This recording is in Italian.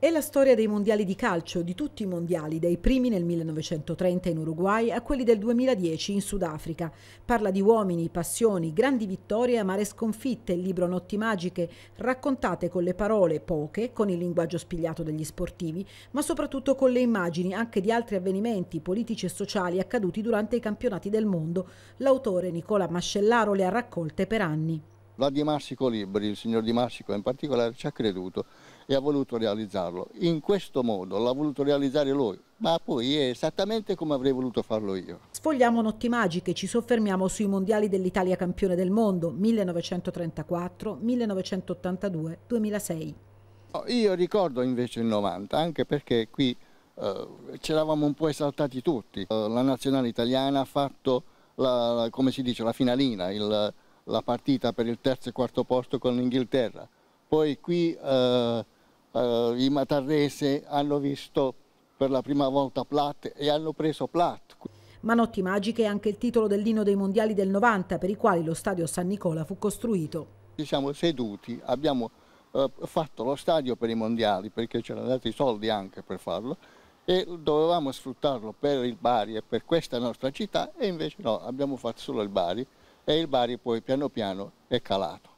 È la storia dei mondiali di calcio, di tutti i mondiali, dai primi nel 1930 in Uruguay a quelli del 2010 in Sudafrica. Parla di uomini, passioni, grandi vittorie, amare sconfitte, il libro Notti Magiche, raccontate con le parole poche, con il linguaggio spigliato degli sportivi, ma soprattutto con le immagini anche di altri avvenimenti politici e sociali accaduti durante i campionati del mondo. L'autore Nicola Mascellaro le ha raccolte per anni. La Di Marsico Libri, il signor Di Marsico in particolare, ci ha creduto e ha voluto realizzarlo. In questo modo l'ha voluto realizzare lui, ma poi è esattamente come avrei voluto farlo io. Sfogliamo notti magiche, ci soffermiamo sui mondiali dell'Italia campione del mondo 1934, 1982, 2006. Io ricordo invece il 90, anche perché qui eh, eravamo un po' esaltati tutti. Eh, la nazionale italiana ha fatto, la, come si dice, la finalina, il la partita per il terzo e quarto posto con l'Inghilterra. Poi qui eh, eh, i matarrese hanno visto per la prima volta Platt e hanno preso Platt. Manotti magiche è anche il titolo dell'inno dei mondiali del 90 per i quali lo stadio San Nicola fu costruito. Ci siamo seduti, abbiamo eh, fatto lo stadio per i mondiali perché c'erano dati i soldi anche per farlo e dovevamo sfruttarlo per il Bari e per questa nostra città e invece no, abbiamo fatto solo il Bari e il Bari poi piano piano è calato.